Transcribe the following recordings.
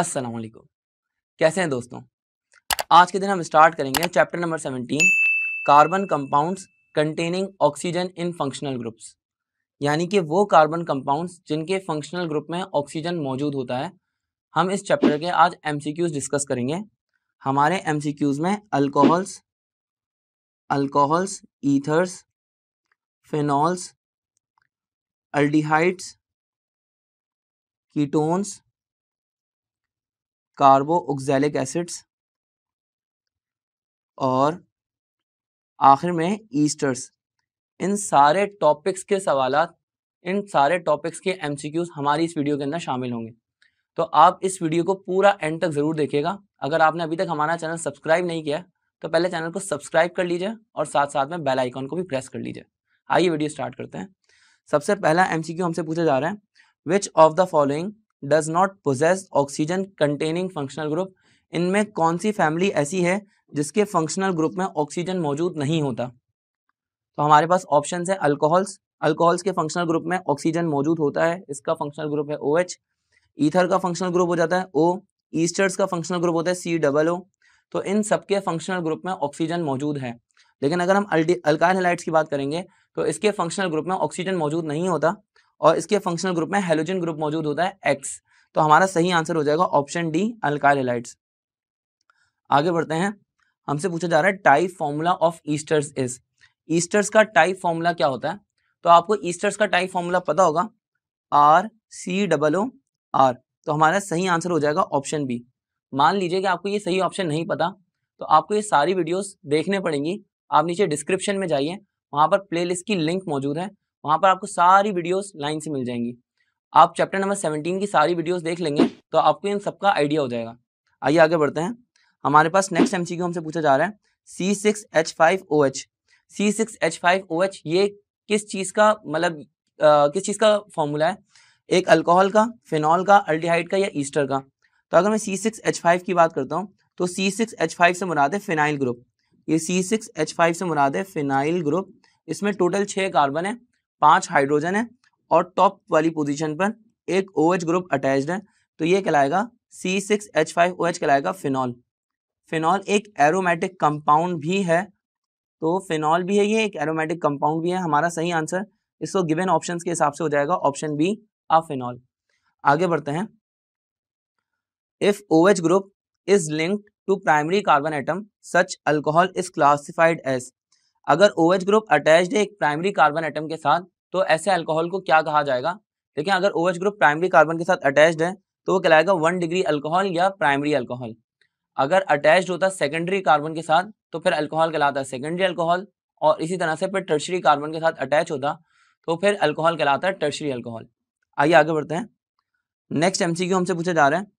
अस्सलाम वालेकुम कैसे हैं दोस्तों आज के दिन हम स्टार्ट करेंगे chapter number 17 carbon compounds containing oxygen in functional groups यानी कि वो कार्बन कंपाउंड्स जिनके फंक्शनल ग्रुप में ऑक्सीजन मौजूद होता है हम इस चैप्टर के आज एम डिस्कस करेंगे हमारे एम में alcohols alcohols ethers phenols aldehydes ketones carboxylic acids और आखिर में ईस्टर्स इन सारे टॉपिक्स के सवाल इन सारे टॉपिक्स के एमसीक्यूज हमारी इस वीडियो के अंदर शामिल होंगे तो आप इस वीडियो को पूरा एंड तक ज़रूर देखिएगा अगर आपने अभी तक हमारा चैनल सब्सक्राइब नहीं किया है तो पहले चैनल को सब्सक्राइब कर लीजिए और साथ साथ में बेल आइकॉन को भी प्रेस कर लीजिए आइए वीडियो स्टार्ट करते हैं सबसे पहला एमसीक्यू हमसे पूछा जा रहा है which of the following does not possess oxygen containing functional group इनमें कौन सी फैमिली ऐसी है जिसके फंक्शनल ग्रुप में ऑक्सीजन मौजूद नहीं होता तो हमारे पास ऑप्शन है अल्कोहल्स अल्कोहल्स के फंक्शनल ग्रुप में ऑक्सीजन मौजूद होता है इसका फंक्शनल ग्रुप है ओ OH, ईथर का फंक्शनल ग्रुप हो जाता है ओ ईस्टर्स का फंक्शनल ग्रुप होता है सी डबल ओ तो इन सबके फंक्शनल ग्रुप में ऑक्सीजन मौजूद है लेकिन अगर हम अल्टी अल्काइन हेलाइट्स की बात करेंगे तो इसके फंक्शनल ग्रुप में ऑक्सीजन मौजूद नहीं होता और इसके फंक्शनल ग्रुप में हेलोजन ग्रुप मौजूद होता है एक्स तो हमारा सही आंसर हो जाएगा ऑप्शन डी अल्काइल आगे बढ़ते हैं हमसे पूछा जा रहा है type formula of esters is esters का टाइप फॉर्मूला क्या होता है तो आपको ईस्टर्स का टाइप फॉर्मूला पता होगा R C double O R तो हमारा सही आंसर हो जाएगा ऑप्शन बी मान लीजिए कि आपको ये सही ऑप्शन नहीं पता तो आपको ये सारी वीडियोस देखने पड़ेंगी आप नीचे डिस्क्रिप्शन में जाइए वहाँ पर प्लेलिस्ट की लिंक मौजूद है वहाँ पर आपको सारी वीडियोस लाइन से मिल जाएंगी आप चैप्टर नंबर सेवनटीन की सारी वीडियोस देख लेंगे तो आपको इन सबका आइडिया हो जाएगा आइए आगे बढ़ते हैं हमारे पास नेक्स्ट एम हमसे पूछा जा रहा है C six H five O H C six H five O H ये किस चीज़ का मतलब किस चीज़ का फॉर्मूला है एक अल्कोहल का फिनॉल का अल्टीहाइड का या ईस्टर का तो अगर मैं सी सिक्स एच फाइव की बात करता हूँ तो सी सिक्स एच फाइव से मुराद है फिनाइल ग्रुप ये सी सिक्स एच फाइव से मुराद है फिनाइल ग्रुप इसमें टोटल छः कार्बन है पांच हाइड्रोजन है और टॉप वाली पोजीशन पर एक ओ OH ग्रुप अटैच है तो ये कहलाएगा C six H five O H कहलाएगा फिनॉल फिनॉल एक एरोमेटिक कंपाउंड भी है तो फिनॉल भी है ये एक एरोमेटिक कंपाउंड भी है हमारा सही आंसर इसको गिवन ऑप्शन के हिसाब से हो जाएगा ऑप्शन बी आ फिनॉल आगे बढ़ते हैं if O H group is linked to primary carbon atom such alcohol is classified as अगर ओ OH ग्रुप अटैच्ड है एक प्राइमरी कार्बन एटम के साथ तो ऐसे अल्कोहल को क्या कहा जाएगा देखिए अगर O OH group primary carbon के साथ अटैच्ड है तो वो कहलाएगा वन डिग्री अल्कोहल या प्राइमरी अल्कोहल अगर अटैच होता है सेकेंडरी कार्बन के साथ तो फिर अल्कोहल कहलाता है सेकेंडरी अल्कोहल और इसी तरह से फिर टर्शरी कार्बन के साथ अटैच होता तो फिर अल्कोहल कहलाता है टर्शरी अल्कोहल आइए आगे बढ़ते हैं नेक्स्ट एमसीक्यू हमसे पूछा जा रहा है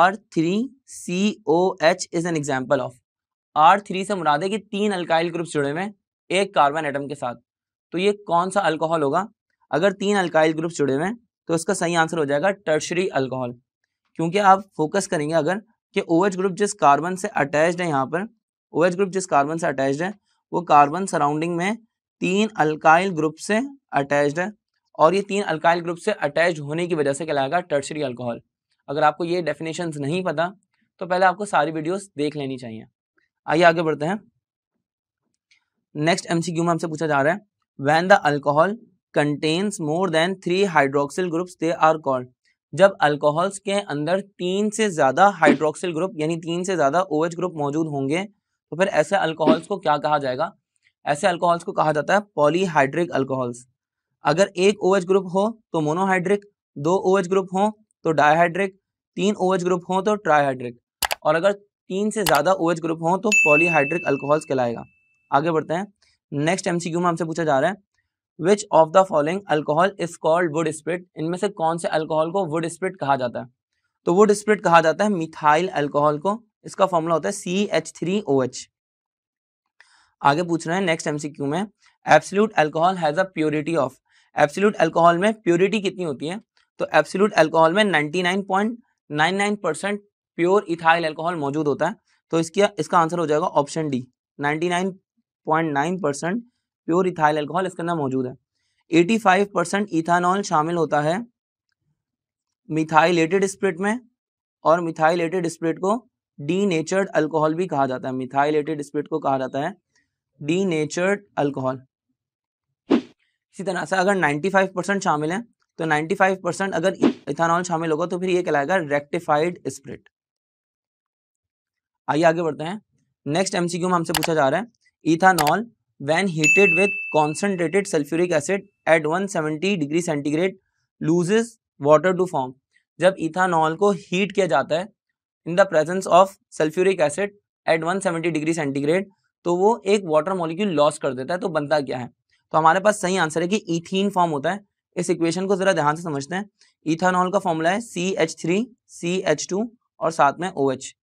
R three C O H is an example of R three से मुराद है कि तीन अल्काइल ग्रुप जुड़े हुए एक कार्बन एटम के साथ तो ये कौन सा अल्कोहल होगा अगर तीन अल्काइल ग्रुप जुड़े हुए हैं तो इसका सही आंसर हो जाएगा टर्शरी अल्कोहल क्योंकि आप फोकस करेंगे अगर कि ओ OH ग्रुप जिस कार्बन से अटैच्ड है यहाँ पर ओ OH ग्रुप जिस कार्बन से अटैच्ड है वो कार्बन सराउंडिंग में तीन अल्काइल ग्रुप से अटैच है और ये तीन अल्काइल ग्रुप से अटैच होने की वजह से कहलाएगा टर्शरी अल्कोहल अगर आपको ये डेफिनेशन नहीं पता तो पहले आपको सारी वीडियोस देख लेनी चाहिए आइए आगे बढ़ते हैं नेक्स्ट एमसीक्यू में हमसे पूछा जा रहा है when the alcohol contains more than three hydroxyl groups they are called जब अल्कोहल्स के अंदर तीन से ज्यादा हाइड्रोक्सिल ग्रुप यानी तीन से ज्यादा ओ OH ग्रुप मौजूद होंगे तो फिर ऐसे अल्कोहल्स को क्या कहा जाएगा ऐसे अल्कोहल्स को कहा जाता है पॉलीहाइड्रिक अल्कोहल्स अगर एक ओ OH ग्रुप हो तो मोनोहाइड्रिक दो ओ OH ग्रुप हो तो डायहाइड्रिक तीन ओ ग्रुप हो तो ट्राईहाइड्रिक और अगर तीन से ज़्यादा ओ OH ग्रुप हों तो पॉलीहाइड्रिक अल्कोहल्स कहलाएगा आगे बढ़ते हैं नेक्स्ट एमसीक्यू में हमसे पूछा जा रहा है which of the following alcohol is called wood spirit इनमें से कौन से अल्कोहल को वुड स्प्रिट कहा जाता है तो वुड स्प्रिट कहा जाता है मिथाइल अल्कोहल को इसका फॉर्मूला होता है सी एच आगे पूछ रहे हैं नेक्स्ट एमसीक्यू में absolute alcohol has a purity of absolute alcohol में प्योरिटी कितनी होती है तो एब्सोल्यूट अल्कोहल में 99.99 परसेंट प्योर इथाइल एल्कोहल मौजूद होता है तो इसका इसका आंसर हो जाएगा option D 99.9 percent pure ethyl alcohol इसके अंदर मौजूद है 85 परसेंट इथानॉल शामिल होता है मिथाइलेटेड स्प्रिट में और मिथाइलेटेड स्प्रिट को डी नेचर्ड अल्कोहल भी कहा जाता है मिथाइलेटेड स्प्रिट को कहा जाता है डी नेचर्ड अल्कोहल इसी तरह से अगर 95 परसेंट शामिल है तो 95 परसेंट अगर इथानॉल शामिल होगा तो फिर ये कहलाएगा रेक्टिफाइड स्प्रिट आइए आगे बढ़ते हैं नेक्स्ट एमसीक्यू में हमसे पूछा जा रहा है ethanol when heated with concentrated sulphuric acid at 170 degree centigrade loses water to form जब इथानॉल को हीट किया जाता है in the presence of sulphuric acid at one degree centigrade तो वो एक वाटर मॉलिक्यूल लॉस कर देता है तो बनता क्या है तो हमारे पास सही आंसर है कि इथीन फॉर्म होता है इस इक्वेशन को जरा ध्यान से समझते हैं इथानॉल का फॉर्मूला है C H three C H two और साथ में ओ OH. एच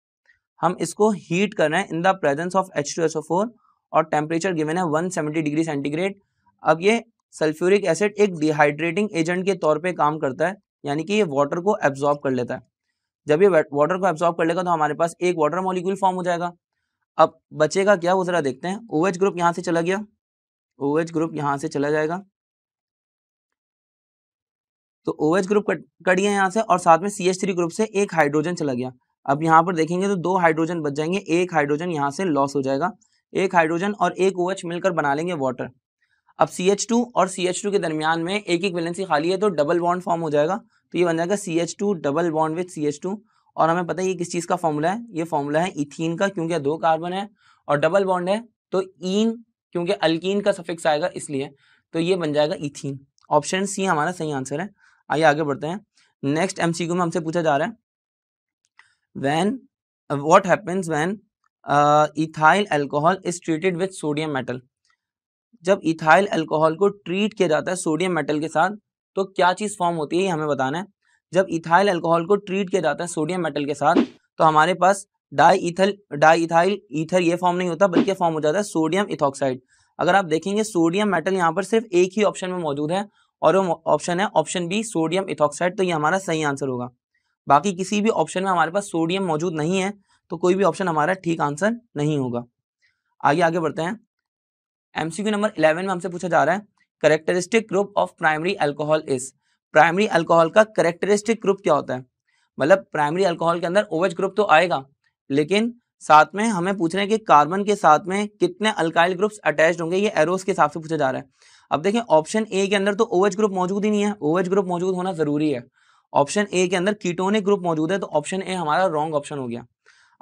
हम इसको हीट कर रहे हैं in the presence of H two S O four और टेम्परेचर गिवन है सेवेंटी डिग्री सेंटीग्रेड अब ये सल्फ्यूरिक एसिड एक डिहाइड्रेटिंग एजेंट के तौर पे काम करता है यानी कि ये वाटर को एब्जॉर्ब कर लेता है जब ये वाटर को एब्जॉर्ब कर लेगा तो हमारे पास एक वाटर मॉलिक्यूल फॉर्म हो जाएगा अब बचेगा क्या वो ज़रा देखते हैं ओ OH ग्रुप यहाँ से चला गया ओ OH ग्रुप यहाँ से चला जाएगा तो O OH group cut cut गया यहाँ से और साथ में सी एच थ्री ग्रुप से एक हाइड्रोजन चला गया अब यहाँ पर देखेंगे तो दो हाइड्रोजन बच जाएंगे एक हाइड्रोजन यहाँ से लॉस हो जाएगा एक हाइड्रोजन और एक ओ OH मिलकर बना लेंगे वाटर अब सी एच टू और सी एच टू के दरमियान में एक एक वैलेंसी खाली है तो डबल बॉन्ड फॉर्म हो जाएगा तो ये बन जाएगा C H two double bond with C H two और हमें पता है ये किस चीज़ का फॉर्मूला है ये फॉर्मूला है इथीन का क्योंकि दो कार्बन है और डबल बॉन्ड है तो ईन क्योंकि अल्किन का सफिक्स आएगा इसलिए तो ये बन जाएगा इथीन ऑप्शन सी हमारा सही आंसर है आइए आगे बढ़ते हैं नेक्स्ट एमसीक्यू में हमसे पूछा जा रहा है when uh, what happens when uh, ethyl alcohol is treated with sodium metal जब इथाइल एल्कोहल को ट्रीट किया जाता है सोडियम मेटल के साथ तो क्या चीज़ फॉर्म होती है हमें बताना है जब इथाइल एल्कोहल को ट्रीट किया जाता है सोडियम मेटल के साथ तो हमारे पास diethyl diethyl ether ये फॉर्म नहीं होता बल्कि फॉर्म हो जाता है सोडियम इथॉक्साइड अगर आप देखेंगे सोडियम मेटल यहाँ पर सिर्फ एक ही ऑप्शन में मौजूद है और वो ऑप्शन है ऑप्शन बी सोडियम इथॉक्साइड तो ये हमारा सही आंसर होगा बाकी किसी भी ऑप्शन में हमारे पास सोडियम मौजूद नहीं है तो कोई भी ऑप्शन हमारा ठीक आंसर नहीं होगा आगे आगे बढ़ते हैं एमसीक्यू नंबर इलेवन में हमसे पूछा जा रहा है characteristic group of primary alcohol is primary alcohol का करेक्टरिस्टिक ग्रुप क्या होता है मतलब प्राइमरी अल्कोहल के अंदर ओवेज ग्रुप तो आएगा लेकिन साथ में हमें पूछ रहे हैं कि कार्बन के साथ में कितने अल्काइल ग्रुप्स अटैच होंगे ये एरोस के हिसाब से पूछा जा रहा है अब देखें ऑप्शन ए के अंदर तो ओवेज ग्रुप मौजूद ही नहीं है ओवेज ग्रुप मौजूद होना जरूरी है ऑप्शन ए के अंदर कीटोनिक ग्रुप मौजूद है तो ऑप्शन ए हमारा रॉन्ग ऑप्शन हो गया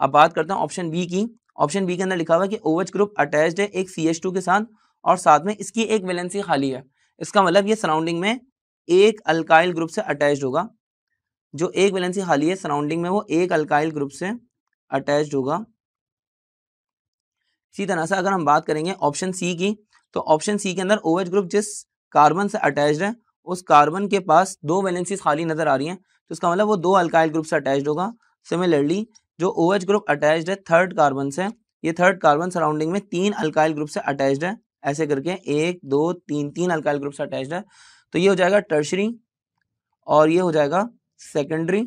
अब बात करते हैं ऑप्शन बी की ऑप्शन बी के अंदर लिखा हुआ है कि ओवच ग्रुप अटैच है एक सी एच टू के साथ और साथ में इसकी एक वैलेंसी खाली है इसका मतलब ये सराउंडिंग में एक अल्काइल ग्रुप से अटैच होगा जो एक वैलेंसी खाली है सराउंडिंग में वो एक अल्काइल ग्रुप से अटैच होगा इसी तरह से अगर हम बात करेंगे ऑप्शन सी की तो ऑप्शन सी के अंदर ओएच ग्रुप जिस कार्बन से अटैच है उस कार्बन के पास दो वैलेंसी खाली नजर आ रही हैं तो इसका मतलब वो दो अल्काइल ग्रुप से अटैच होगा सिमिलरली जो ओ OH ग्रुप अटैच है थर्ड कार्बन से ये थर्ड कार्बन सराउंडिंग में तीन अल्काइल ग्रुप से अटैच है ऐसे करके एक दो तीन तीन अल्काइल ग्रुप से अटैच है तो ये हो जाएगा टर्शरी और ये हो जाएगा सेकेंडरी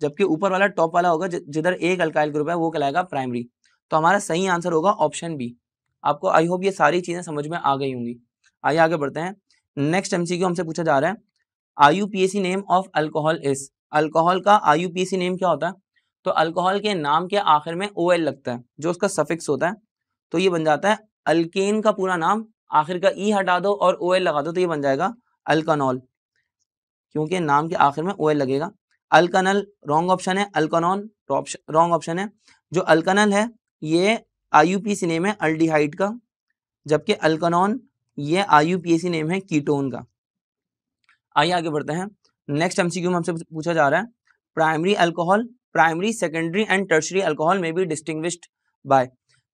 जबकि ऊपर वाला टॉप वाला होगा जिधर एक अल्काइल ग्रुप है वो कहलाएगा प्राइमरी तो हमारा सही आंसर होगा ऑप्शन बी आपको आई होप ये सारी चीज़ें समझ में आ गई होंगी आइए आगे बढ़ते हैं नेक्स्ट एमसीक्यू हमसे पूछा जा रहा है आईयूपीएसी नेम ऑफ अल्कोहल इस अल्कोहल का आईयूपीएसी नेम क्या होता है तो अल्कोहल के नाम के आखिर में ओ लगता है जो उसका सफिक्स होता है तो ये बन जाता है अल्केन का पूरा नाम आखिर का ई e हटा दो और ओ लगा दो तो ये बन जाएगा अल्कनॉल क्योंकि नाम के आखिर में ओ लगेगा अल्कनल रॉन्ग ऑप्शन है अल्कानॉन रॉन्ग ऑप्शन है जो अल्कनल है ये आई यू पी सिनेम है अल्डिहाइड का जबकि अल्कनॉन ये आई नेम है कीटोन का आइए आगे बढ़ते हैं नेक्स्ट एमसीक्यू में हमसे पूछा जा रहा है primary alcohol primary secondary and tertiary alcohol में be distinguished by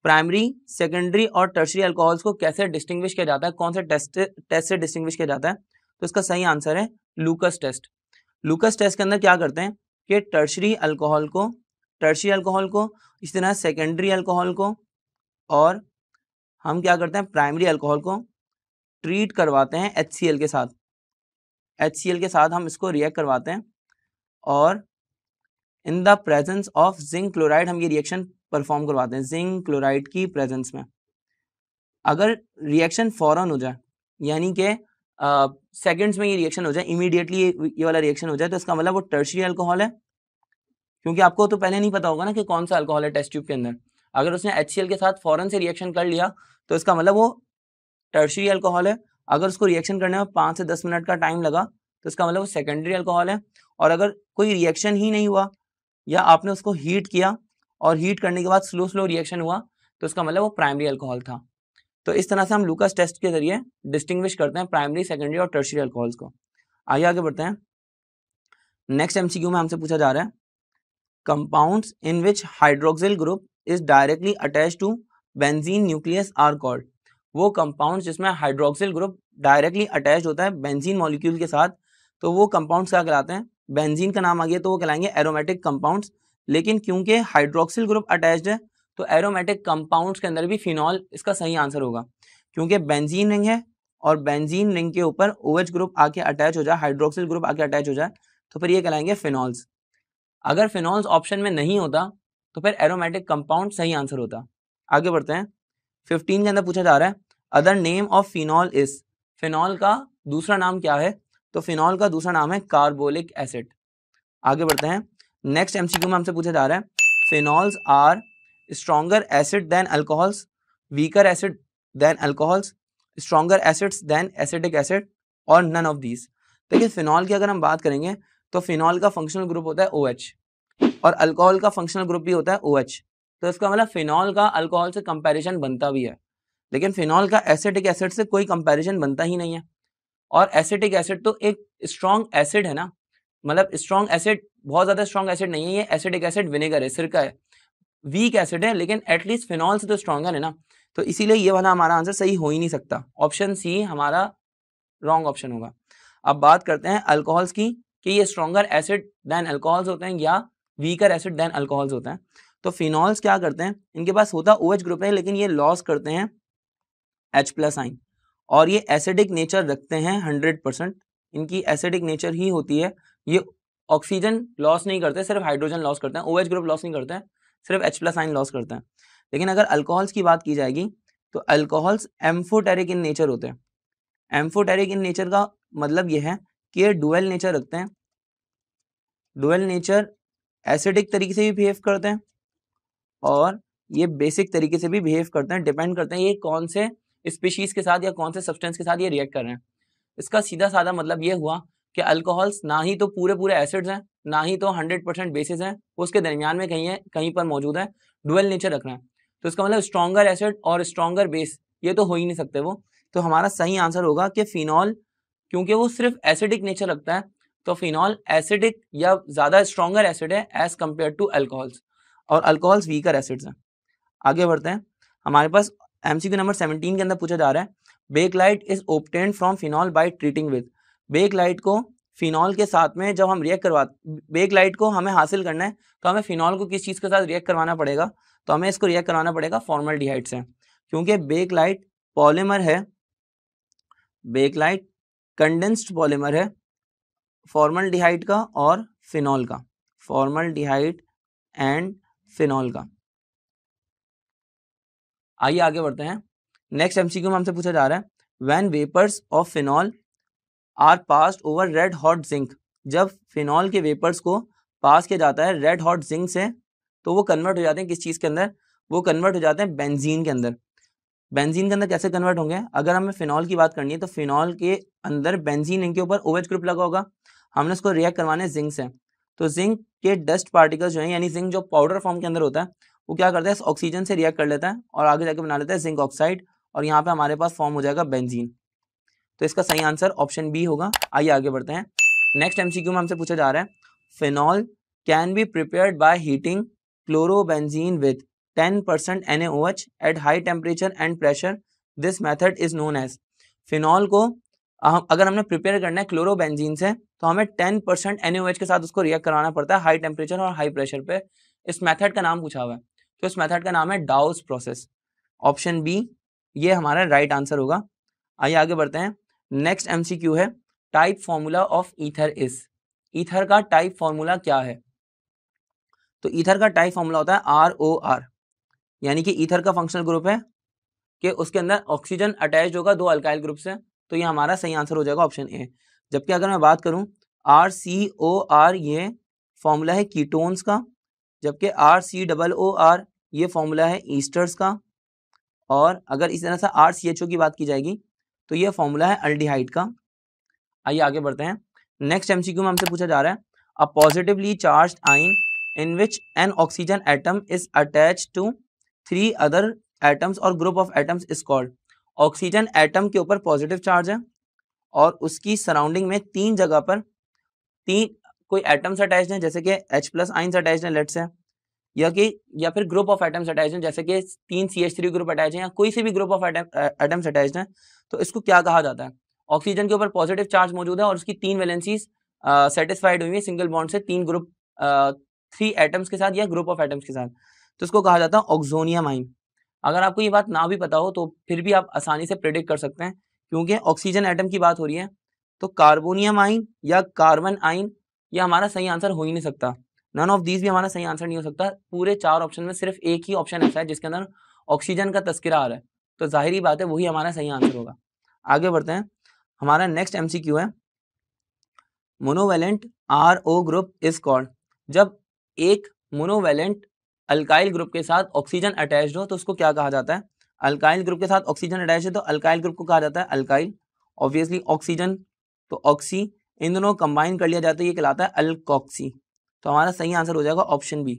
primary secondary और टर्सरी अल्कोहल्स को कैसे डिस्टिंग्विश किया जाता है कौन से टेस्ट टेस्ट से डिस्टिंग्विश किया जाता है तो इसका सही आंसर है लूकस टेस्ट लूकस टेस्ट के अंदर क्या करते हैं कि टर्सरी अल्कोहल को टर्सरी अल्कोहल को इसी तरह सेकेंडरी अल्कोहल को और हम क्या करते हैं प्राइमरी अल्कोहल को ट्रीट करवाते हैं एच के साथ एच के साथ हम इसको रिएक्ट करवाते हैं और in the presence of zinc chloride हम ये रिएक्शन परफॉर्म करवाते हैं जिंक क्लोराइड की प्रेजेंस में अगर रिएक्शन फ़ौरन हो जाए यानी कि सेकेंड्स में ये रिएक्शन हो जाए इमीडिएटली ये वाला रिएक्शन हो जाए तो इसका मतलब वो टर्शरी अल्कोहल है क्योंकि आपको तो पहले नहीं पता होगा ना कि कौन सा अल्कोहल है टेस्ट ट्यूब के अंदर अगर उसने एच के साथ फ़ौरन से रिएक्शन कर लिया तो इसका मतलब वो टर्शरी अल्कोहल है अगर उसको रिएक्शन करने में पाँच से दस मिनट का टाइम लगा तो इसका मतलब वो सेकेंडरी अल्कोहल है और अगर कोई रिएक्शन ही नहीं हुआ या आपने उसको हीट किया और हीट करने के बाद स्लो स्लो रिएक्शन हुआ तो उसका मतलब वो प्राइमरी अल्कोहल था तो इस तरह से हम लूकस टेस्ट के जरिए डिस्टिंग्विश करते हैं प्राइमरी सेकेंडरी और टर्शरी अल्कोहल्स को आइए आगे बढ़ते हैं नेक्स्ट एमसीक्यू में हमसे पूछा जा रहा है compounds in which hydroxyl group is directly attach to benzene nucleus are called वो कंपाउंड्स जिसमें हाइड्रोक्सिल ग्रुप डायरेक्टली अटैच होता है बेंजीन मॉलिक्यूल के साथ तो वो कंपाउंड्स क्या कहलाते हैं बेंजीन का नाम आ गया तो वो कहलाएंगे एरोमेटिक कंपाउंड्स लेकिन क्योंकि हाइड्रोक्सिल ग्रुप अटैच्ड है तो एरोमेटिक कंपाउंड्स के अंदर भी फिनॉल इसका सही आंसर होगा क्योंकि बेंजीन रिंग है और बेंजीन रिंग के ऊपर ओ OH ग्रुप आके अटैच हो जाए हाइड्रोक्सिल ग्रुप आके अटैच हो जाए तो फिर ये कहलाएंगे फिनॉल्स अगर फिनॉल्स ऑप्शन में नहीं होता तो फिर एरोमेटिक कंपाउंड सही आंसर होता आगे बढ़ते हैं फिफ्टीन के अंदर पूछा जा रहा है other name of phenol is phenol का दूसरा नाम क्या है तो फिनॉल का दूसरा नाम है कार्बोलिक एसिड आगे बढ़ते हैं नेक्स्ट एमसीक्यू में हमसे पूछा जा रहा है phenols are stronger acid than alcohols weaker acid than alcohols stronger acids than acidic acid और नन ऑफ दीज देखिए फिनॉल की अगर हम बात करेंगे तो फिनॉल का फंक्शनल ग्रुप होता है ओ OH, और अल्कोहल का फंक्शनल ग्रुप भी होता है ओ OH, तो इसका मतलब फिनॉल का अल्कोहल से कंपैरिजन बनता भी है लेकिन फिनॉल का एसिटिक एसिड से कोई कंपैरिजन बनता ही नहीं है और एसिटिक एसिड तो एक स्ट्रॉन्ग एसिड है ना मतलब स्ट्रॉन्ग एसिड बहुत ज़्यादा स्ट्रॉन्ग एसिड नहीं है ये एसिडिक एसिड विनेगर है सिरका है वीक एसिड है लेकिन एटलीस्ट फिनॉल से तो स्ट्रॉन्ग है ना तो इसीलिए ये वाला हमारा आंसर सही हो ही नहीं सकता ऑप्शन सी हमारा रॉन्ग ऑप्शन होगा अब बात करते हैं अल्कोहल्स की कि ये स्ट्रॉगर एसिड देन अल्कोहल्स होते हैं या वीकर एसिड देन अल्कोहल्स होते हैं तो फिनॉल्स क्या करते हैं इनके पास होता ओ OH ग्रुप है लेकिन ये लॉस करते हैं एच प्लस आइन और ये एसिडिक नेचर रखते हैं हंड्रेड परसेंट इनकी एसिडिक नेचर ही होती है ये ऑक्सीजन लॉस नहीं करते सिर्फ हाइड्रोजन लॉस करते हैं ओ OH ग्रुप लॉस नहीं करते हैं सिर्फ एच प्लस आइन लॉस करते हैं लेकिन अगर अल्कोहल्स की बात की जाएगी तो अल्कोहल्स एम्फोटेरिक इन नेचर होते हैं एम्फोटेरिक इन नेचर का मतलब यह है कि ये डुअल नेचर रखते हैं डुअल नेचर एसिडिक तरीके से भी बिहेव करते हैं और ये बेसिक तरीके से भी बिहेव करते हैं डिपेंड करते हैं ये कौन से स्पीशीज के साथ या कौन से सब्सटेंस के साथ ये रिएक्ट कर रहे हैं इसका सीधा साधा मतलब ये हुआ कि अल्कोहल्स ना ही तो पूरे पूरे एसिड्स हैं ना ही तो 100 परसेंट बेसिस हैं उसके दरमियान में कहीं है कहीं पर मौजूद है डुअल नेचर रख रहे हैं तो इसका मतलब स्ट्रॉगर एसिड और स्ट्रॉगर बेस ये तो हो ही नहीं सकते वो तो हमारा सही आंसर होगा कि फिनॉल क्योंकि वो सिर्फ एसिडिक नेचर रखता है तो फिनॉल एसिडिक या ज़्यादा स्ट्रॉगर एसिड है एज कम्पेयर टू अल्कोहल्स और अल्कोहल्स वीकर एसिड्स हैं आगे बढ़ते हैं हमारे पास एमसीक्यू नंबर सेवनटीन के अंदर पूछा जा रहा है bakelite is obtained from phenol by treating with bakelite को फिनॉल के साथ में जब हम रिएक्ट करवा बेक लाइट को हमें हासिल करना है तो हमें फिनॉल को किस चीज़ के साथ रिएक्ट करवाना पड़ेगा तो हमें इसको रिएक्ट करवाना पड़ेगा फॉर्मल डिहाइड से क्योंकि बेक लाइट पॉलीमर है बेक लाइट कंडेंस्ड पॉलीमर है फॉर्मल डिहाइड का और फिनॉल का फॉर्मल डिहाइड एंड फिनॉल का आइए आगे बढ़ते हैं नेक्स्ट एमसीक्यू में हमसे पूछा जा रहा है when vapours of phenol are passed over red hot zinc जब फिनॉल के वेपर्स को पास किया जाता है रेड हॉट जिंक से तो वो कन्वर्ट हो जाते हैं किस चीज़ के अंदर वो कन्वर्ट हो जाते हैं बेंजीन के अंदर बेंजीन के अंदर कैसे कन्वर्ट होंगे अगर हमें फिनॉल की बात करनी है तो फिनॉल के अंदर बेंजीन इनके ऊपर ओवेज OH ग्रुप लगा होगा हमने उसको रिएक्ट करवाना है जिंक से तो जिंक के डस्ट पार्टिकल्स जो है यानी जिंक जो पाउडर फॉर्म के अंदर होता है वो क्या करता है ऑक्सीजन से रिएक्ट कर लेता है और आगे जाके बना लेता है जिंक ऑक्साइड और यहाँ पे हमारे पास फॉर्म हो जाएगा बेंजीन तो इसका सही आंसर ऑप्शन बी होगा आइए आगे बढ़ते हैं नेक्स्ट एमसीक्यू में हमसे पूछा जा रहा है phenol can be prepared by heating chlorobenzene with 10% percent N at high temperature and pressure this method is known as phenol को अगर हमने प्रिपेयर करना है क्लोरोबेंजीन से तो हमें टेन परसेंट के साथ उसको रिएक्ट कराना पड़ता है हाई टेम्परेचर और हाई प्रेशर पे इस मेथड का नाम पूछा हुआ है तो इस मेथड का नाम है डाउस प्रोसेस ऑप्शन बी ये हमारा राइट आंसर होगा आइए आगे बढ़ते हैं नेक्स्ट एमसीक्यू है type formula of ether is ether का टाइप फॉर्मूला क्या है तो ईथर का टाइप फॉर्मूला होता है आर ओ आर यानी कि ईथर का फंक्शनल ग्रुप है कि उसके अंदर ऑक्सीजन अटैच होगा दो अल्काइल ग्रुप से तो ये हमारा सही आंसर हो जाएगा ऑप्शन ए जबकि अगर मैं बात करूँ आर सी ओ आर ये फॉर्मूला है कीटोन्स का जबकि R C double O R ये फॉर्मूला है ईस्टर्स का और अगर इस तरह से आर सी एच ओ की बात की जाएगी तो ये फॉर्मूला है अल्डिहाइड का आइए आगे बढ़ते हैं नेक्स्ट एम सी क्यू में हमसे पूछा जा रहा है अ positively charged ion in which an oxygen atom is attach to three other atoms or group of atoms is called oxygen atom के ऊपर पॉजिटिव चार्ज है और उसकी सराउंडिंग में तीन जगह पर तीन कोई एटम्स अटैच हैं जैसे कि H प्लस आइन्स अटैच हैं लेट्स है या कि या फिर ग्रुप ऑफ एटम्स अटैच हैं जैसे कि तीन C H three group attach हैं या कोई सी भी ग्रुप ऑफ एटम्स अटैच हैं तो इसको क्या कहा जाता है ऑक्सीजन के ऊपर पॉजिटिव चार्ज मौजूद है और उसकी तीन वैलेंसीज सेटिस्फाइड हुई है सिंगल बॉन्ड से तीन ग्रुप थ्री एटम्स के साथ या ग्रुप ऑफ एटम्स के साथ तो इसको कहा जाता है ऑक्जोनियम आइन अगर आपको ये बात ना भी पता हो तो फिर भी आप आसानी से प्रिडिक्ट कर सकते हैं क्योंकि ऑक्सीजन आइटम की बात हो रही है तो कार्बोनियम आइन या कार्बन आइन यह हमारा सही आंसर हो ही नहीं सकता नन ऑफ दीज भी हमारा सही आंसर नहीं हो सकता पूरे चार ऑप्शन में सिर्फ एक ही ऑप्शन ऐसा है जिसके अंदर ऑक्सीजन का तस्करा आ रहा है तो जाहिर बात है वही हमारा सही आंसर होगा आगे बढ़ते हैं हमारा नेक्स्ट एम है monovalent R O group is called जब एक मोनोवेलेंट अल्काइल ग्रुप के साथ ऑक्सीजन अटैच हो तो उसको क्या कहा जाता है अल्काइल ग्रुप के साथ ऑक्सीजन अटैच है तो अल्काइल ग्रुप को कहा जाता है अल्काइल ऑब्वियसली ऑक्सीजन तो ऑक्सी इन दोनों कंबाइन कर लिया जाता है ये कहलाता है अल्कॉक्सी तो हमारा सही आंसर हो जाएगा ऑप्शन बी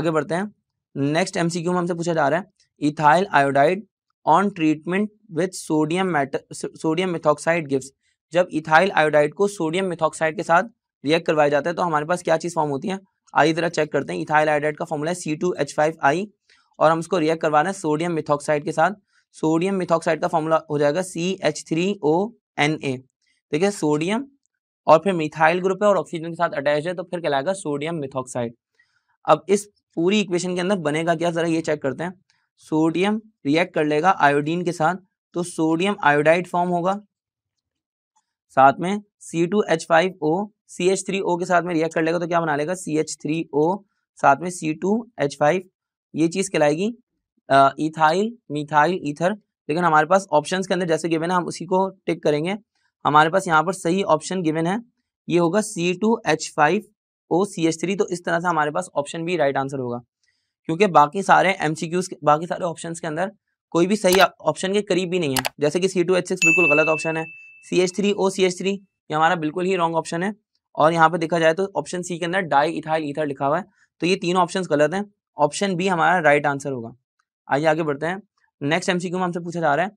आगे बढ़ते हैं नेक्स्ट एमसीक्यू में हमसे पूछा जा रहा है ethyl iodide on treatment with sodium met sodium methoxide gives जब इथाइल आयोडाइड को सोडियम मिथॉक्साइड के साथ रिएक्ट करवाया जाता है तो हमारे पास क्या चीज़ फॉर्म होती है आइए जरा चेक करते हैं इथाइल हाइड्राइड का फॉर्मूला है C two H five I और हम उसको रिएक्ट करवाना है सोडियम मिथॉक्साइड के साथ सोडियम मिथॉक्साइड का फॉर्मूला हो जाएगा C H three O N A ठीक है सोडियम और फिर मिथाइल ग्रुप है और ऑक्सीजन के साथ अटैच है तो फिर कहलाएगा सोडियम मिथॉक्साइड अब इस पूरी इक्वेशन के अंदर बनेगा क्या जरा ये चेक करते हैं सोडियम रिएक्ट कर लेगा आयोडीन के साथ तो सोडियम आयोडाइड फॉर्म होगा साथ में C two H five O C H three O के साथ में रिएक्ट कर लेगा तो क्या बना लेगा सी एच थ्री ओ साथ में सी टू एच फाइव ये चीज़ कहलाएगी इथाइल मिथाइल ईथर लेकिन हमारे पास ऑप्शंस के अंदर जैसे गिवन है हम उसी को टिक करेंगे हमारे पास यहाँ पर सही ऑप्शन गिवन है ये होगा C two H five O C H three तो इस तरह से हमारे पास ऑप्शन भी राइट आंसर होगा क्योंकि बाकी सारे एम सी क्यूज बाकी सारे ऑप्शन के अंदर कोई भी सही ऑप्शन के करीब भी नहीं है जैसे कि सी टू एच सिक्स बिल्कुल गलत ऑप्शन है C H three O C H three ये हमारा बिल्कुल ही रॉन्ग ऑप्शन है और यहाँ पे देखा जाए तो ऑप्शन सी के अंदर डाई इथाइल ईथर लिखा हुआ है तो ये तीनों ऑप्शन गलत है ऑप्शन बी हमारा राइट आंसर होगा आइए आगे बढ़ते हैं नेक्स्ट एमसीक्यू में हमसे पूछा जा रहा है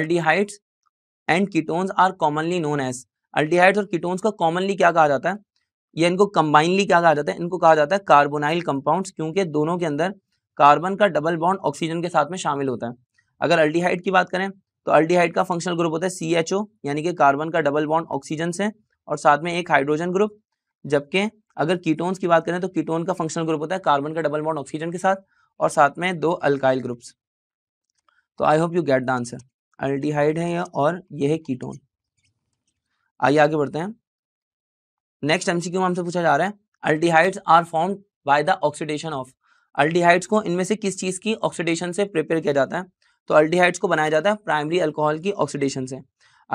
aldehydes and ketones are commonly known as aldehydes और कीटोन्स का कॉमनली क्या कहा जाता है या इनको कंबाइनली क्या कहा जाता है इनको कहा जाता है कार्बोनाइल कंपाउंड क्योंकि दोनों के अंदर कार्बन का डबल बॉन्ड ऑक्सीजन के साथ में शामिल होता है अगर अल्डीहाइड की बात करें तो अल्डीहाइड का फंक्शनल ग्रुप होता है सी यानी कि कार्बन का डबल बॉन्ड ऑक्सीजन से और साथ में एक हाइड्रोजन ग्रुप जबकि अगर कीटोन्स की बात करें तो कीटोन का फंक्शनल ग्रुप होता है कार्बन का डबल बॉन्ड ऑक्सीजन के साथ और साथ में दो अल्काइल ग्रुप्स तो I hope you get the answer aldehyde है यह और यह है कीटोन आइए आगे बढ़ते हैं नेक्स्ट एमसीक्यू में हमसे पूछा जा रहा है aldehydes are form by the oxidation of aldehydes को इनमें से किस चीज की ऑक्सीडेशन से प्रिपेयर किया जाता है तो अल्टीहाइड्स को बनाया जाता है प्राइमरी अल्कोहल की ऑक्सीडेशन से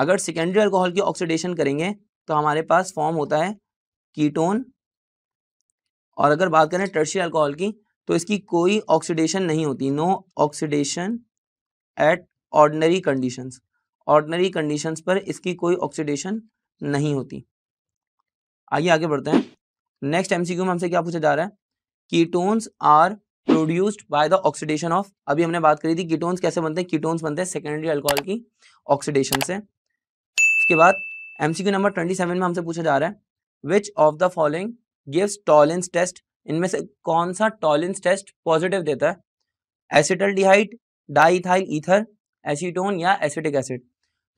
अगर सेकेंडरी अल्कोहल की ऑक्सीडेशन करेंगे तो हमारे पास फॉर्म होता है कीटोन और अगर बात करें टर्शी अल्कोहल की तो इसकी कोई ऑक्सीडेशन नहीं होती no oxidation at ordinary conditions ordinary conditions पर इसकी कोई ऑक्सीडेशन नहीं होती आइए आगे बढ़ते हैं नेक्स्ट एमसीक्यू में हमसे क्या पूछा जा रहा है ketones are produced by the oxidation of अभी हमने बात करी थी कीटोन्स कैसे बनते हैं कीटोन्स बनते हैं सेकेंडरी अल्कोहल की ऑक्सीडेशन से उसके बाद एमसीक्यू नंबर ट्वेंटी सेवन में हमसे पूछा जा रहा है which of the following gives Tollens test इनमें से कौन सा टॉलेंस टेस्ट पॉजिटिव देता है acetaldehyde diethyl ether acetone या एसिटिक एसिड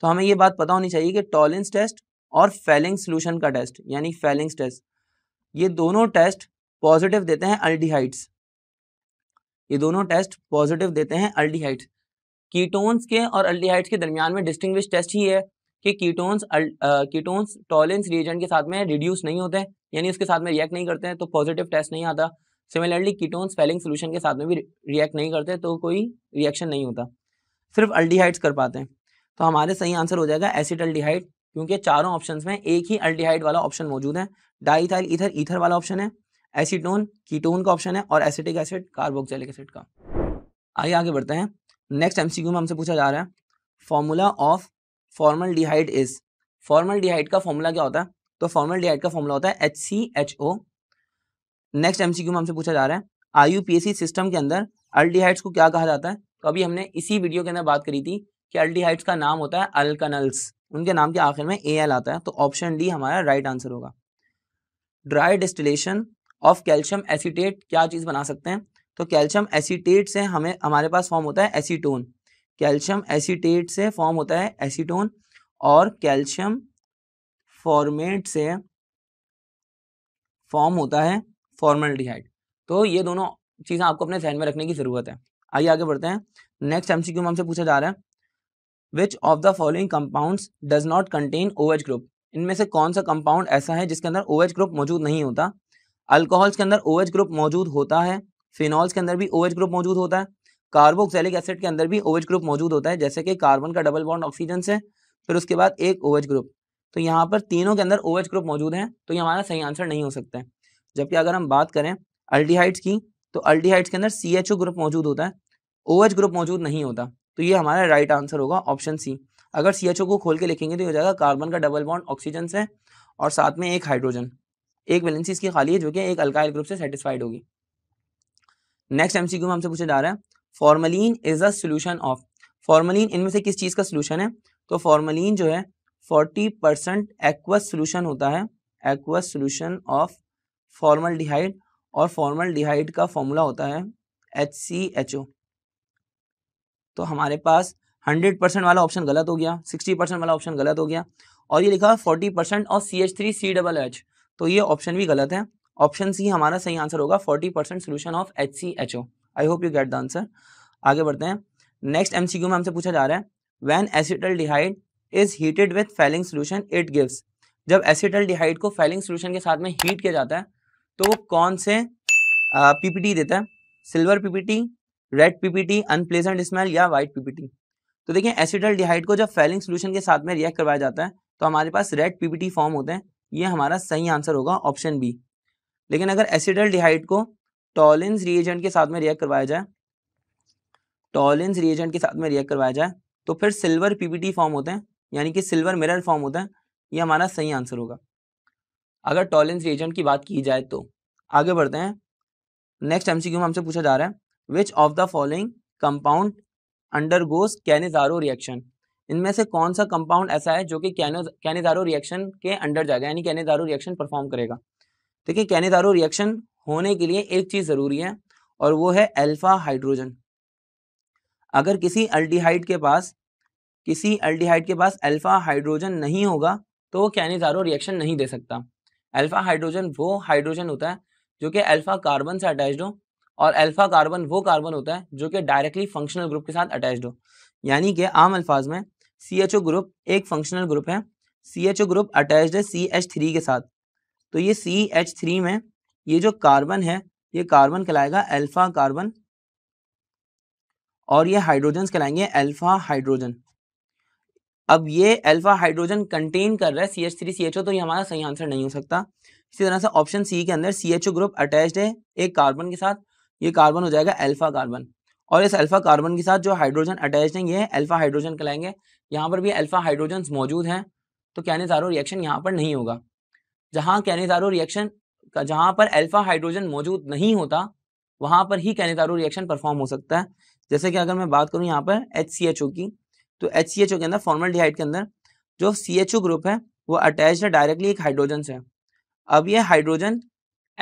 तो हमें ये बात पता होनी चाहिए कि टॉलेंस टेस्ट और फेलिंग सोल्यूशन का टेस्ट यानी फेलिंग्स टेस्ट ये दोनों टेस्ट पॉजिटिव देते हैं अल्डिहाइड्स ये दोनों टेस्ट पॉजिटिव देते हैं अल्डिहाइड्स कीटोन्स के और अल्डिहाइड्स के दरमियान में डिस्टिंग्विश टेस्ट ही है कि कीटोन्स कीटोन्स टॉलेंस रिएजेंट के साथ में रिड्यूस नहीं होते हैं यानी उसके साथ में रिएक्ट नहीं करते हैं तो पॉजिटिव टेस्ट नहीं आता सिमिलरली कीटोन्स फेलिंग सोल्यूशन के साथ में भी रिएक्ट नहीं करते तो कोई रिएक्शन नहीं होता सिर्फ अल्डीहाइड्स कर पाते हैं तो हमारे सही आंसर हो जाएगा एसिड अल्डीहाइड क्योंकि चारों ऑप्शन में एक ही अल्डीहाइड वाला ऑप्शन मौजूद है डाईथाइल इथर ईथर वाला ऑप्शन है एसिटोन कीटोन का ऑप्शन है और एसिटिक एसिड कार्बोक्सिलिक एसिड का आइए आगे बढ़ते हैं नेक्स्ट एमसीक्यू में हमसे पूछा जा रहा है formula of formaldehyde is formaldehyde का फॉर्मूला क्या होता है तो फॉर्मल डिहाइड का फॉर्मूला होता है H C H O next Q में हमसे पूछा जा रहा है सी सिस्टम के अंदर अल्डिहाइड्स को क्या कहा जाता है तो अभी हमने इसी वीडियो के अंदर बात करी थी कि अल्डिहाइड्स का नाम होता है अल्कनल्स उनके नाम के आखिर में ए एल आता है तो ऑप्शन डी हमारा राइट आंसर होगा dry distillation of calcium acetate क्या चीज़ बना सकते हैं तो कैल्शियम एसीटेट से हमें हमारे पास फॉर्म होता है एसीटोन कैल्शियम एसीटेट से फॉर्म होता है एसीटोन और कैल्शियम फॉर्मेट से फॉर्म होता है फॉर्मल्डिहाइड तो ये दोनों चीज़ें आपको अपने ध्यान में रखने की ज़रूरत है आइए आगे बढ़ते हैं नेक्स्ट एमसी क्यू हमसे पूछा जा रहा है which of the following compounds does not contain OH group इनमें से कौन सा कंपाउंड ऐसा है जिसके अंदर ओएच ग्रुप मौजूद नहीं होता अल्कोहल्स के अंदर ओएच ग्रुप मौजूद होता है फिनॉल्स के अंदर भी ओएच ग्रुप मौजूद होता है कार्बोक्सैलिक एसिड के अंदर भी ओवेज ग्रुप मौजूद होता है जैसे कि कार्बन का डबल बॉन्ड ऑक्सीजन से फिर उसके बाद एक ओवेज ग्रुप तो यहाँ पर तीनों के अंदर ओवेज ग्रुप मौजूद है तो ये हमारा सही आंसर नहीं हो सकता है जबकि अगर हम बात करें अल्डीहाइड्स की तो अल्डीहाइड्स के अंदर सी एच ओ ग्रुप मौजूद होता है ओवेज ग्रुप मौजूद नहीं होता तो ये हमारा राइट आंसर होगा ऑप्शन सी अगर सी एच ओ को खोल के लिखेंगे तो हो जाएगा कार्बन का डबल बॉन्ड ऑक्सीजन से और साथ में एक हाइड्रोजन एक वैलेंसी इसकी खाली है जो कि एक अल्काइल ग्रुप से सेटिस्फाइड होगी नेक्स्ट एमसीक्यू में हमसे पूछा जा रहा है formalin is a solution of formalin इनमें से किस चीज़ का सोल्यूशन है तो फॉर्मलिन जो है 40 परसेंट एक्वस सोल्यूशन होता है aqueous solution of formaldehyde और फॉर्मल डिहाइड का फॉर्मूला होता है एच सी एच ओ तो हमारे पास 100 परसेंट वाला ऑप्शन गलत हो गया 60 परसेंट वाला ऑप्शन गलत हो गया और ये लिखा 40 परसेंट और C H three C double H तो ये ऑप्शन भी गलत है ऑप्शन सी हमारा सही आंसर होगा 40 percent solution of H C H O I hope you get the answer आगे बढ़ते हैं नेक्स्ट एम में हमसे पूछा जा रहा है when acetaldehyde is heated with Fehling solution it gives जब एसिटल डिहाइड को फैलिंग सोल्यूशन के साथ में हीट किया जाता है तो वो कौन से पीपीटी देता है silver PPT red PPT unpleasant smell या वाइट पीपीटी तो देखिए एसिटल डिहाइड को जब फैलिंग सोल्यूशन के साथ में रिएक्ट करवाया जाता है तो हमारे पास रेड पीपीटी फॉर्म होते हैं ये हमारा सही आंसर होगा ऑप्शन बी लेकिन अगर एसिडल डिहाइड को टॉलिन्स रिएजेंट के साथ में रिएक्ट करवाया जाए टॉलिन्स रिएजेंट के साथ में रिएक्ट करवाया जाए तो फिर सिल्वर पीपीटी फॉर्म होते हैं यानी कि सिल्वर मिरर फॉर्म होता है ये हमारा सही आंसर होगा अगर टॉलिन्स रिएजेंट की बात की जाए तो आगे बढ़ते हैं नेक्स्ट एमसीक्यू में हमसे पूछा जा रहा है which of the following compound undergoes Cannizzaro reaction इनमें से कौन सा कंपाउंड ऐसा है जो कि कैनेजारो रिएक्शन के अंडर जाएगा यानी कैनेजारो रिएक्शन परफॉर्म करेगा देखिए कैनेजारो रिएक्शन होने के लिए एक चीज जरूरी है और वो है अल्फा हाइड्रोजन अगर किसी अल्टीहाइड के पास किसी अल्टीहाइड के पास अल्फा हाइड्रोजन नहीं होगा तो वो कैनिजारो रिएक्शन नहीं दे सकता अल्फा हाइड्रोजन वो हाइड्रोजन होता है जो कि अल्फा कार्बन से अटैच्ड हो और अल्फा कार्बन वो कार्बन होता है जो कि डायरेक्टली फंक्शनल ग्रुप के साथ अटैच्ड हो यानी कि आम अल्फाज में सी एच ओ ग्रुप एक फंक्शनल ग्रुप है C H O group attached है सी एच थ्री के साथ तो ये सी एच थ्री में ये जो कार्बन है ये कार्बन कहलाएगा अल्फा कार्बन और ये हाइड्रोजन कहलाएंगे अल्फा हाइड्रोजन अब ये अल्फा हाइड्रोजन कंटेन कर रहा है C H three C H O तो ये हमारा सही आंसर नहीं हो सकता इसी तरह से ऑप्शन सी के अंदर C H O group attached है एक कार्बन के साथ ये कार्बन हो जाएगा अल्फा कार्बन और इस अल्फा कार्बन के साथ जो हाइड्रोजन अटैच है ये अल्फा हाइड्रोजन कहलाएंगे यहाँ पर भी अल्फा हाइड्रोजन मौजूद हैं तो कैनिजारो रिएक्शन यहाँ पर नहीं होगा जहाँ कैनिजारो रिएक्शन का जहां पर अल्फा हाइड्रोजन मौजूद नहीं होता वहां पर ही कैनितारो रिएक्शन परफॉर्म हो सकता है जैसे कि अगर मैं बात करूं यहाँ पर एच की तो एच के अंदर फॉर्मल डिहाइड के अंदर जो सी ग्रुप है वो अटैच है डायरेक्टली एक हाइड्रोजन से अब ये हाइड्रोजन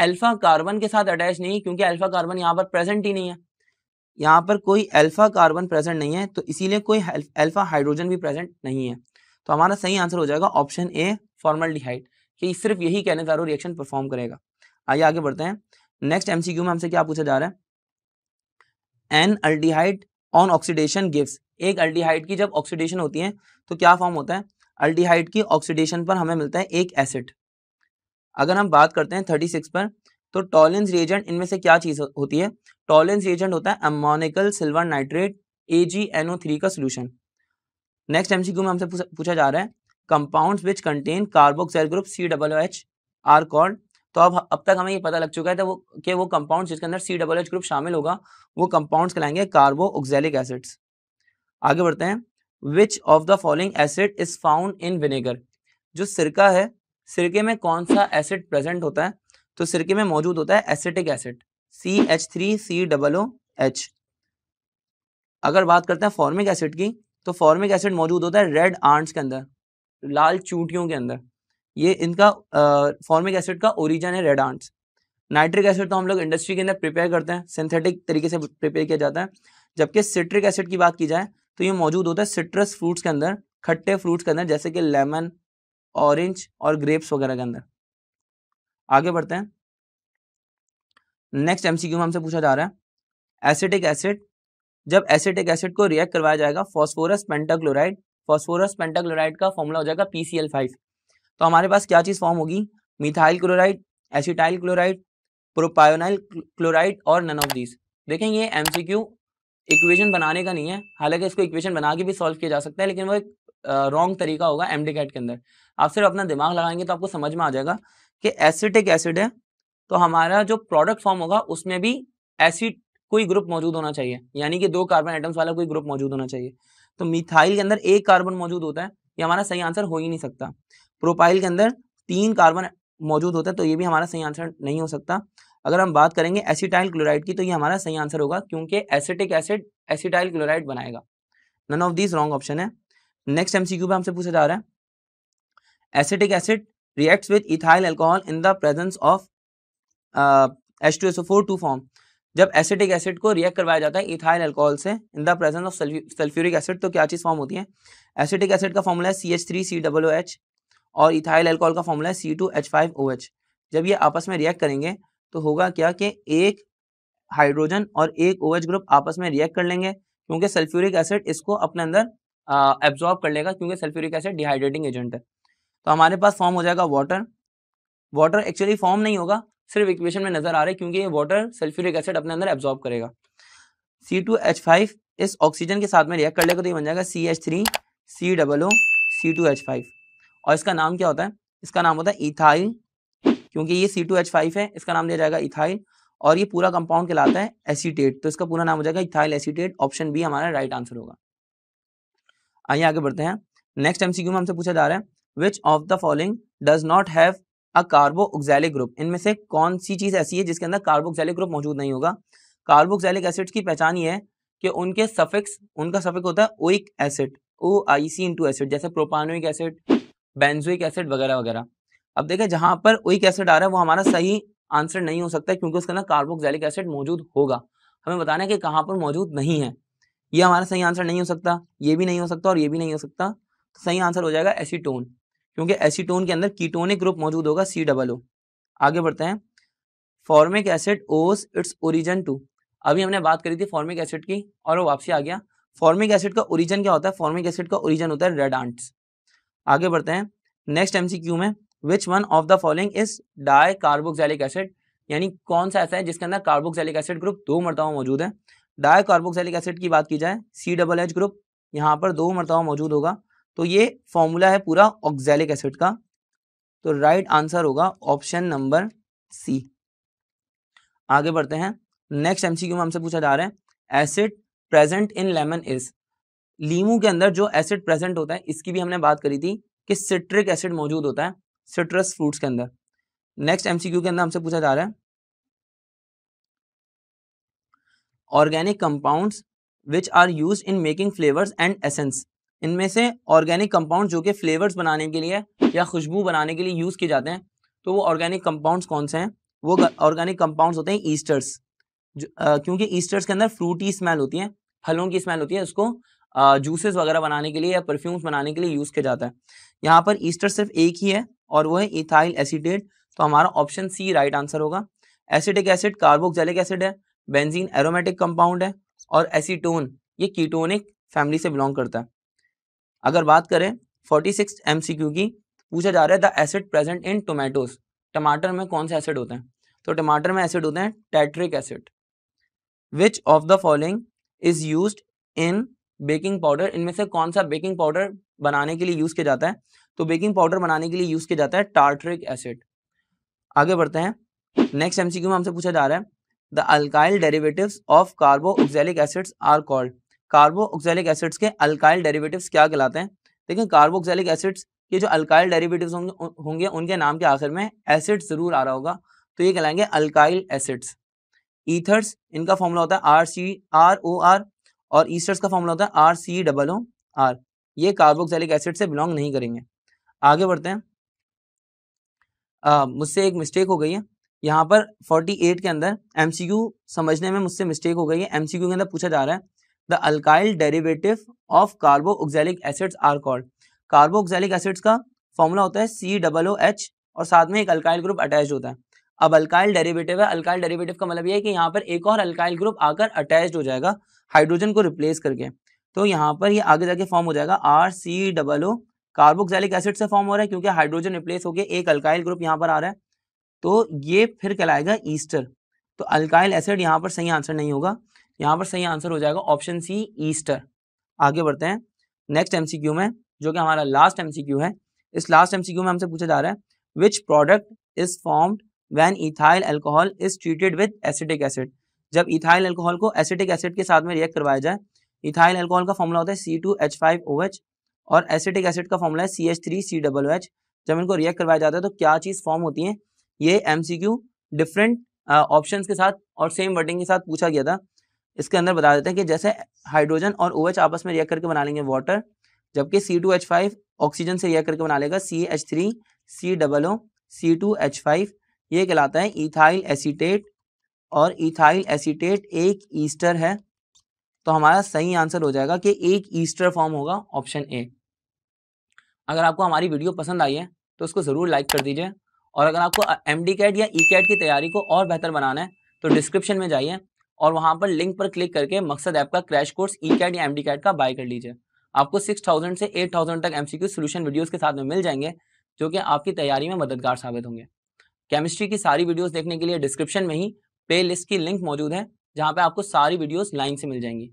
अल्फा कार्बन के साथ अटैच नहीं है क्योंकि अल्फा कार्बन यहाँ पर प्रेजेंट ही नहीं है यहाँ पर कोई अल्फा कार्बन प्रेजेंट नहीं है तो इसीलिए कोई अल्फा हाइड्रोजन भी प्रेजेंट नहीं है तो हमारा सही आंसर हो जाएगा ऑप्शन ए फॉर्मल डिहाइड कि सिर्फ यही कहने का रिएक्शन परफॉर्म करेगा आइए आगे बढ़ते हैं नेक्स्ट एमसीक्यू में हमसे क्या पूछा जा रहा है an aldehyde on oxidation gives एक अल्डिहाइड की जब ऑक्सीडेशन होती है तो क्या फॉर्म होता है अल्डिहाइड की ऑक्सीडेशन पर हमें मिलता है एक एसिड अगर हम बात करते हैं थर्टी सिक्स पर तो टॉलेंस रिएजेंट इनमें से क्या चीज होती है टॉलेंस रिएजेंट होता है अमोनिकल सिल्वर नाइट्रेट ए का सोल्यूशन नेक्स्ट एमसीक्यू में हमसे पूछा जा रहा है compounds which contain carboxyl group C double H are called तो अब अब तक हमें ये पता लग चुका है तो वो कि वो कंपाउंड्स जिसके अंदर सी डबल एच ग्रुप शामिल होगा वो कंपाउंड्स कहलाएंगे कार्बो ऑक्सैलिक एसिड्स आगे बढ़ते हैं which of the following acid is found in vinegar जो सिरका है सिरके में कौन सा एसिड प्रेजेंट होता है तो सिरके में मौजूद होता है acetic acid C H three C double O H अगर बात करते हैं फॉर्मिक एसिड की तो फॉर्मिक एसिड मौजूद होता है रेड आंट्स के अंदर लाल चूटियों के अंदर ये इनका फॉर्मिक एसिड का ओरिजिन है रेड आंट्स नाइट्रिक एसिड तो हम लोग इंडस्ट्री के अंदर प्रिपेयर करते हैं सिंथेटिक तरीके से प्रिपेयर किया जाता है जबकि सिट्रिक एसिड की बात की जाए तो ये मौजूद होता है सिट्रस फ्रूट्स के अंदर खट्टे फ्रूट्स के अंदर जैसे कि लेमन ऑरेंज और ग्रेप्स वगैरह के अंदर आगे बढ़ते हैं नेक्स्ट एमसीक्यू में हमसे पूछा जा रहा है एसिटिक एसिड जब एसिटिक एसिड को रिएक्ट करवाया जाएगा फॉस्फोरस पेंटाक्लोराइड फॉस्फोरस पेंटाक्लोराइड का फॉर्मूला हो जाएगा फाइव तो हमारे पास क्या चीज़ फॉर्म होगी methyl chloride acetyl chloride propionyl chloride और नन ऑफ दीज देखें ये एमसीक्यू इक्वेशन बनाने का नहीं है हालांकि इसको इक्वेशन बना के भी सॉल्व किया जा सकता है लेकिन वो एक रॉन्ग तरीका होगा एम कैट के अंदर आप सिर्फ अपना दिमाग लगाएंगे तो आपको समझ में आ जाएगा कि एसिटिक एसिड है तो हमारा जो प्रोडक्ट फॉर्म होगा उसमें भी एसिड कोई ग्रुप मौजूद होना चाहिए यानी कि दो कार्बन आइटम्स वाला कोई ग्रुप मौजूद होना चाहिए तो मिथाइल के अंदर एक कार्बन मौजूद होता है ये हमारा सही आंसर हो ही नहीं सकता प्रोपाइल के अंदर तीन कार्बन मौजूद होता है तो ये भी हमारा सही आंसर नहीं हो सकता अगर हम बात करेंगे एसिटाइल क्लोराइड की तो ये हमारा सही आंसर होगा क्योंकि एसिटिक एसिड एसिटाइल क्लोराइड बनाएगा none of this wrong option है नेक्स्ट एमसीक्यू पे हमसे पूछा जा रहा है acetic acid reacts with ethyl alcohol in the presence of H two SO four to form जब एसिटिक एसिड को रिएक्ट करवाया जाता है इथाइल अल्कोहल से in the presence of sulphuric acid तो क्या चीज़ फॉर्म होती है एसिटिक एसिड का फॉर्मूला है C H three C W H और इथाइल अल्कोहल का फॉर्मूला है C two H five O H जब ये आपस में रिएक्ट करेंगे तो होगा क्या कि एक हाइड्रोजन और एक ओ OH ग्रुप आपस में रिएक्ट कर लेंगे क्योंकि सल्फ्यूरिक एसिड इसको अपने अंदर एब्जॉर्ब कर लेगा क्योंकि सल्फ्यूरिक एसिड डिहाइड्रेटिंग एजेंट है तो हमारे पास फॉर्म हो जाएगा वाटर वाटर एक्चुअली फॉर्म नहीं होगा सिर्फ इक्वेशन में नजर आ रहे क्योंकि ये वाटर सल्फ्यूरिक एसिड अपने अंदर एब्जॉर्ब करेगा सी टू एच फाइव इस ऑक्सीजन के साथ में रिएक्ट कर लेगा तो ये बन जाएगा C H three C double O C two H five और इसका नाम क्या होता है इसका नाम होता है इथाइल क्योंकि ये सी टू एच फाइव है इसका नाम दिया जाएगा इथाइल और ये पूरा कंपाउंड कहलाता है एसीटेट तो इसका पूरा नाम हो जाएगा इथाइल एसीटेट ऑप्शन बी हमारा राइट आंसर होगा आइए आगे बढ़ते हैं नेक्स्ट एमसीक्यू में हमसे पूछा जा रहा है which of the following does not have a carboxylic group इनमें से कौन सी चीज ऐसी है जिसके अंदर कार्बो ऑक्सैलिक ग्रुप मौजूद नहीं होगा कार्बो ऑक्सैलिक एसिड की पहचान ये है कि उनके सफिक्स उनका सफिक होता है oic acid O I C into acid जैसे प्रोपानोइक एसिड बेंजोइक एसिड वगैरह वगैरह अब देखें जहां पर ओइक एसिड आ रहा है वो हमारा सही आंसर नहीं हो सकता क्योंकि उसके अंदर कार्बोक्सिलिक एसिड मौजूद होगा हमें बताना है कि कहाँ पर मौजूद नहीं है ये हमारा सही आंसर नहीं हो सकता ये भी नहीं हो सकता और ये भी नहीं हो सकता तो सही आंसर हो जाएगा एसीटोन क्योंकि एसीटोन के अंदर कीटोनिक ग्रुप मौजूद होगा सी डबल ओ आगे बढ़ते हैं formic acid owes its origin to अभी हमने बात करी थी फॉर्मिक एसिड की और वो वापसी आ गया फॉर्मिक एसिड का ओरिजन क्या होता है फॉर्मिक एसिड का ओरिजन होता है रेड आंट्स आगे बढ़ते हैं नेक्स्ट एमसीक्यू में which one of the following is dicarboxylic acid यानी कौन सा ऐसा है जिसके अंदर कार्बोक्सैलिक एसिड ग्रुप दो मरतबा मौजूद है डाई कार्बोक्सैलिक एसिड की बात की जाए सी डबल एच ग्रुप यहाँ पर दो मरतबा मौजूद होगा तो ये फॉर्मूला है पूरा ऑक्जेलिक एसिड का तो राइट आंसर होगा ऑप्शन नंबर सी आगे बढ़ते हैं नेक्स्ट एमसीक्यू में हमसे पूछा जा रहा है acid present in lemon is लीमू के अंदर जो एसिड प्रेजेंट होता है इसकी भी हमने बात करी थी कि सिट्रिक एसिड मौजूद होता है सिट्रस फ्रूट्स के अंदर नेक्स्ट एमसीक्यू के अंदर हमसे पूछा जा रहा है organic compounds which are use in making flavours and essence इनमें से ऑर्गेनिक कंपाउंड जो कि फ्लेवर्स बनाने के लिए या खुशबू बनाने के लिए यूज़ किए जाते हैं तो वो ऑर्गेनिक कंपाउंड्स कौन से हैं वो ऑर्गेनिक कंपाउंड्स होते हैं ईस्टर्स क्योंकि ईस्टर्स के अंदर फ्रूटी स्मेल होती है फलों की स्मेल होती है उसको जूसेस वगैरह बनाने के लिए या परफ्यूम्स बनाने के लिए यूज़ किया जाता है यहाँ पर ईस्टर सिर्फ एक ही है और वो है इथाइल एसिडेट तो हमारा ऑप्शन सी राइट आंसर होगा एसिडिक एसिड कार्बोक्जेलिक एसिड है बेंजीन एरोमेटिक कंपाउंड है और एसीटोन ये कीटोनिक फैमिली से बिलोंग करता है अगर बात करें forty six M C Q की पूछा जा रहा है the acid present in tomatoes टमाटर में कौन से एसिड होते हैं तो टमाटर में एसिड होते हैं tartaric acid which of the following is use in baking powder इनमें से कौन सा बेकिंग पाउडर बनाने के लिए यूज किया जाता है तो बेकिंग पाउडर बनाने के लिए यूज किया जाता है टार्ट्रिक एसिड आगे बढ़ते हैं नेक्स्ट एमसीक्यू में हमसे पूछा जा रहा है the alkyl derivatives of carboxylic acids are called carboxylic acids के अल्काइल डेरिवेटिव्स क्या कहलाते हैं देखिए कार्बोक्सैलिक एसिड्स के जो अल्काइल डेरिवेटिव्स होंगे उनके नाम के आखिर में एसिड जरूर आ रहा होगा तो ये कहलाएंगे अल्काइल एसिड्स ईथर्स इनका फॉर्मूला होता है R C R O R और ईस्टर्स का फॉर्मूला होता है R C double O R ये कार्बोक्सैलिक एसिड से बिलोंग नहीं करेंगे आगे बढ़ते हैं मुझसे एक मिस्टेक हो गई है यहाँ पर 48 के अंदर एमसीक्यू समझने में मुझसे मिस्टेक हो गई है एमसीक्यू के अंदर पूछा जा रहा है the alkyl derivative of carbo carboxylic acids are called carbo carboxylic acids का फॉर्मूला होता है सी डबल ओ एच और साथ में एक अल्काइल ग्रुप अटैच होता है अब अल्काइल डेरिवेटिव है अल्काइल डेरिवेटिव का मतलब यह है कि यहाँ पर एक और अल्काइल ग्रुप आकर अटैच हो जाएगा हाइड्रोजन को रिप्लेस करके तो यहाँ पर ये आगे जाके फॉर्म हो जाएगा R C double O carboxylic acid से फॉर्म हो रहा है क्योंकि हाइड्रोजन रिप्लेस होकर एक अल्काइल ग्रुप यहाँ पर आ रहा है तो ये फिर कहलाएगा ईस्टर तो अल्काइल एसिड यहाँ पर सही आंसर नहीं होगा यहाँ पर सही आंसर हो जाएगा ऑप्शन सी ईस्टर आगे बढ़ते हैं नेक्स्ट एमसीक्यू में जो कि हमारा लास्ट एमसीक्यू है इस लास्ट एमसीक्यू में हमसे पूछा जा रहा है which product is formed when ethyl alcohol is treated with acetic acid जब इथाइल एल्कोहल को एसिटिक एसिड के साथ में रिएक्ट करवाया जाए इथाइल एल्कोहल का फॉर्मूला होता है C two H five O H और एसिटिक एसिड का फॉर्मूला है C H three C double H जब इनको रिएक्ट करवाया जाता है तो क्या चीज़ फॉर्म होती है ये M C Q different option के साथ और सेम वर्डिंग के साथ पूछा गया था इसके अंदर बता देते हैं कि जैसे हाइड्रोजन और ओ OH आपस में रिएक्ट करके बना लेंगे वाटर जबकि C two H five oxygen से रिएक्ट करके बना लेगा C H three C double O C two H five ये कहलाता है इथाइल एसीटेट और इथाइल एसीटेट एक ईस्टर है तो हमारा सही आंसर हो जाएगा कि एक ईस्टर फॉर्म होगा ऑप्शन ए अगर आपको हमारी वीडियो पसंद आई है तो उसको ज़रूर लाइक कर दीजिए और अगर आपको एम डी कैट या ई e कैट की तैयारी को और बेहतर बनाना है तो डिस्क्रिप्शन में जाइए और वहां पर लिंक पर क्लिक करके मकसद ऐप का क्रैश कोर्स ई कैट या डी कैट का बाय कर लीजिए आपको 6000 से 8000 तक एमसीक्यू सॉल्यूशन वीडियोस के साथ में मिल जाएंगे जो कि आपकी तैयारी में मददगार साबित होंगे केमिस्ट्री की सारी वीडियोस देखने के लिए डिस्क्रिप्शन में ही प्ले लिस्ट की लिंक मौजूद है जहाँ पर आपको सारी वीडियोज़ लाइन से मिल जाएंगी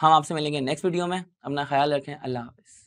हम आपसे मिलेंगे नेक्स्ट वीडियो में अपना ख्याल रखें अल्लाह हाफिज़